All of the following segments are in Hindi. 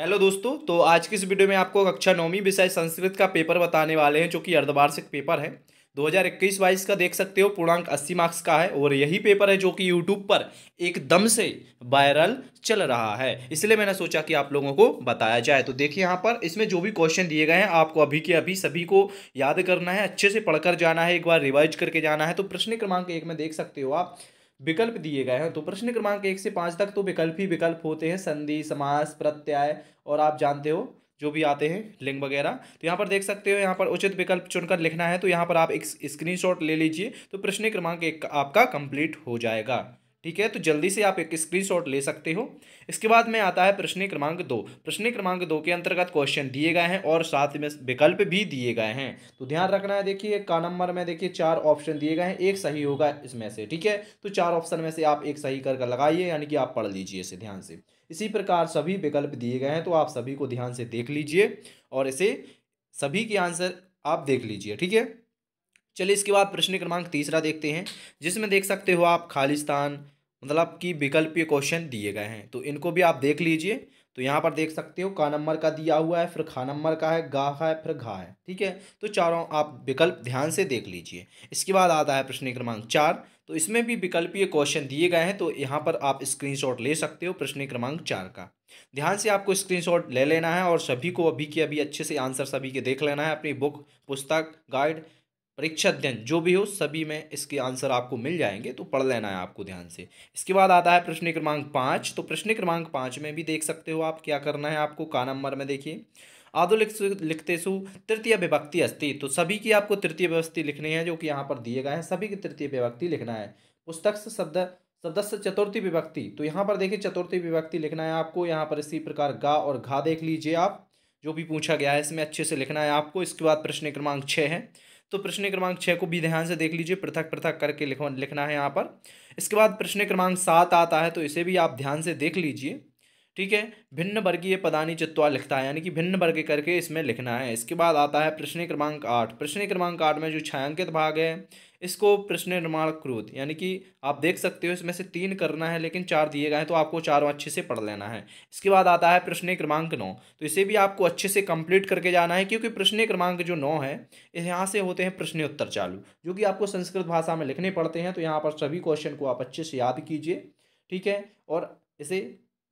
हेलो दोस्तों तो आज की इस वीडियो में आपको कक्षा नौवीं विषय संस्कृत का पेपर बताने वाले हैं जो कि अर्धवार्षिक पेपर है 2021 बाईस का देख सकते हो पूर्णांक 80 मार्क्स का है और यही पेपर है जो कि यूट्यूब पर एकदम से वायरल चल रहा है इसलिए मैंने सोचा कि आप लोगों को बताया जाए तो देखिए यहाँ पर इसमें जो भी क्वेश्चन दिए गए हैं आपको अभी के अभी सभी को याद करना है अच्छे से पढ़कर जाना है एक बार रिवाइज करके जाना है तो प्रश्न क्रमांक एक में देख सकते हो आप विकल्प दिए गए हैं तो प्रश्न क्रमांक एक से पाँच तक तो विकल्प ही विकल्प होते हैं संधि समास प्रत्यय और आप जानते हो जो भी आते हैं लिंग वगैरह तो यहाँ पर देख सकते हो यहाँ पर उचित विकल्प चुनकर लिखना है तो यहाँ पर आप एक स्क्रीनशॉट ले लीजिए तो प्रश्न क्रमांक एक आपका कंप्लीट हो जाएगा ठीक है तो जल्दी से आप एक स्क्रीनशॉट ले सकते हो इसके बाद में आता है प्रश्न क्रमांक दो प्रश्न क्रमांक दो के अंतर्गत क्वेश्चन दिए गए हैं और साथ में विकल्प भी दिए गए हैं तो ध्यान रखना है देखिए का नंबर में देखिए चार ऑप्शन दिए गए हैं एक सही होगा इसमें से ठीक है तो चार ऑप्शन में से आप एक सही कर लगाइए यानी कि आप पढ़ लीजिए इसे ध्यान से इसी प्रकार सभी विकल्प दिए गए हैं तो आप सभी को ध्यान से देख लीजिए और इसे सभी के आंसर आप देख लीजिए ठीक है चलिए इसके बाद प्रश्न क्रमांक तीसरा देखते हैं जिसमें देख सकते हो आप खालिस्तान मतलब कि विकल्पीय क्वेश्चन दिए गए हैं तो इनको भी आप देख लीजिए तो यहाँ पर देख सकते हो का नंबर का दिया हुआ है फिर खा नंबर का है गा है फिर घा है ठीक है तो चारों आप विकल्प ध्यान से देख लीजिए इसके बाद आता है प्रश्न क्रमांक चार तो इसमें भी विकल्पीय क्वेश्चन दिए गए हैं तो यहाँ पर आप स्क्रीनशॉट ले सकते हो प्रश्न क्रमांक चार का ध्यान से आपको स्क्रीनशॉट ले लेना है और सभी को अभी के अभी अच्छे से आंसर सभी के देख लेना है अपनी बुक पुस्तक गाइड परीक्षा अध्ययन जो भी हो सभी में इसके आंसर आपको मिल जाएंगे तो पढ़ लेना है आपको ध्यान से इसके बाद आता है प्रश्न क्रमांक पाँच तो प्रश्न क्रमांक पाँच में भी देख सकते हो आप क्या करना है आपको का नंबर में देखिए आदो लिखते सु तृतीय विभक्ति अस्ति तो सभी की आपको तृतीय विभक्ति लिखनी है जो कि यहाँ पर दिए गए हैं सभी की तृतीय विभक्ति लिखना है पुस्तक से शब्द सदस्य चतुर्थी विभक्ति तो यहाँ पर देखिए चतुर्थी विभक्ति लिखना है आपको यहाँ पर इसी प्रकार गा और घा देख लीजिए आप जो भी पूछा गया है इसमें अच्छे से लिखना है आपको इसके बाद प्रश्न क्रमांक छः है तो प्रश्न क्रमांक छः को भी ध्यान से देख लीजिए पृथक पृथक करके लिखना है यहाँ पर इसके बाद प्रश्न क्रमांक सात आता है तो इसे भी आप ध्यान से देख लीजिए ठीक है भिन्न वर्गीय पदानी चित्वा लिखता है यानी कि भिन्न वर्ग करके इसमें लिखना है इसके बाद आता है प्रश्न क्रमांक आठ प्रश्न क्रमांक आठ में जो छायांकित भाग है इसको प्रश्न निर्माण क्रोध यानी कि आप देख सकते हो इसमें से तीन करना है लेकिन चार दिए गए हैं तो आपको चारों अच्छे से पढ़ लेना है इसके बाद आता है प्रश्न क्रमांक नौ तो इसे भी आपको अच्छे से कंप्लीट करके जाना है क्योंकि प्रश्न क्रमांक जो नौ है यहाँ से होते हैं प्रश्न उत्तर चालू जो कि आपको संस्कृत भाषा में लिखने पड़ते हैं तो यहाँ पर सभी क्वेश्चन को आप अच्छे से याद कीजिए ठीक है और इसे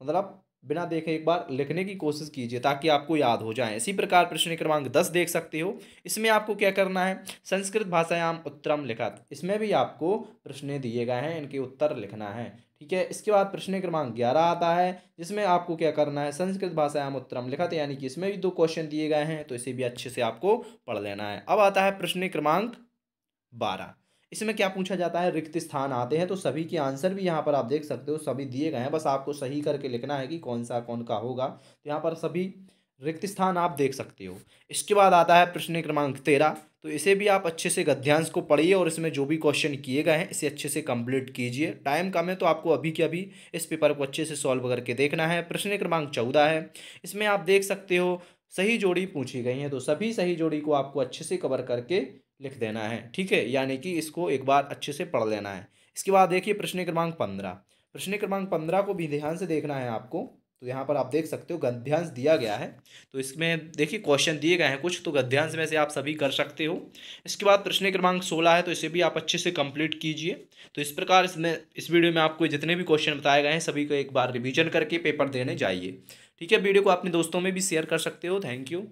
मतलब बिना देखे एक बार लिखने की कोशिश कीजिए ताकि आपको याद हो जाए इसी प्रकार प्रश्न क्रमांक दस देख सकते हो इसमें आपको क्या करना है संस्कृत भाषायाम उत्तरम लिखत इसमें भी आपको प्रश्न दिए गए हैं इनके उत्तर लिखना है ठीक है इसके बाद प्रश्न क्रमांक ग्यारह आता है जिसमें आपको क्या करना है संस्कृत भाषायाम उत्तरम लिखत यानी कि इसमें भी दो क्वेश्चन दिए गए हैं तो इसे भी अच्छे से आपको पढ़ लेना है अब आता है प्रश्न क्रमांक बारह इसमें क्या पूछा जाता है रिक्त स्थान आते हैं तो सभी के आंसर भी यहाँ पर आप देख सकते हो सभी दिए गए हैं बस आपको सही करके लिखना है कि कौन सा कौन का होगा तो यहाँ पर सभी रिक्त स्थान आप देख सकते हो इसके बाद आता है प्रश्न क्रमांक तेरह तो इसे भी आप अच्छे से गद्यांश को पढ़िए और इसमें जो भी क्वेश्चन किए गए हैं इसे अच्छे से कंप्लीट कीजिए टाइम कम है तो आपको अभी के अभी इस पेपर को अच्छे से सॉल्व करके देखना है प्रश्न क्रमांक चौदह है इसमें आप देख सकते हो सही जोड़ी पूछी गई हैं तो सभी सही जोड़ी को आपको अच्छे से कवर करके लिख देना है ठीक है यानी कि इसको एक बार अच्छे से पढ़ लेना है इसके बाद देखिए प्रश्न क्रमांक पंद्रह प्रश्न क्रमांक पंद्रह को भी ध्यान से देखना है आपको तो यहाँ पर आप देख सकते हो गद्यांश दिया गया है तो इसमें देखिए क्वेश्चन दिए गए हैं कुछ तो गद्यांश में से आप सभी कर सकते हो इसके बाद प्रश्न क्रमांक सोलह है तो इसे भी आप अच्छे से कंप्लीट कीजिए तो इस प्रकार इसमें इस वीडियो में आपको जितने भी क्वेश्चन बताए गए हैं सभी को एक बार रिवीजन करके पेपर देने जाइए ठीक है वीडियो को अपने दोस्तों में भी शेयर कर सकते हो थैंक यू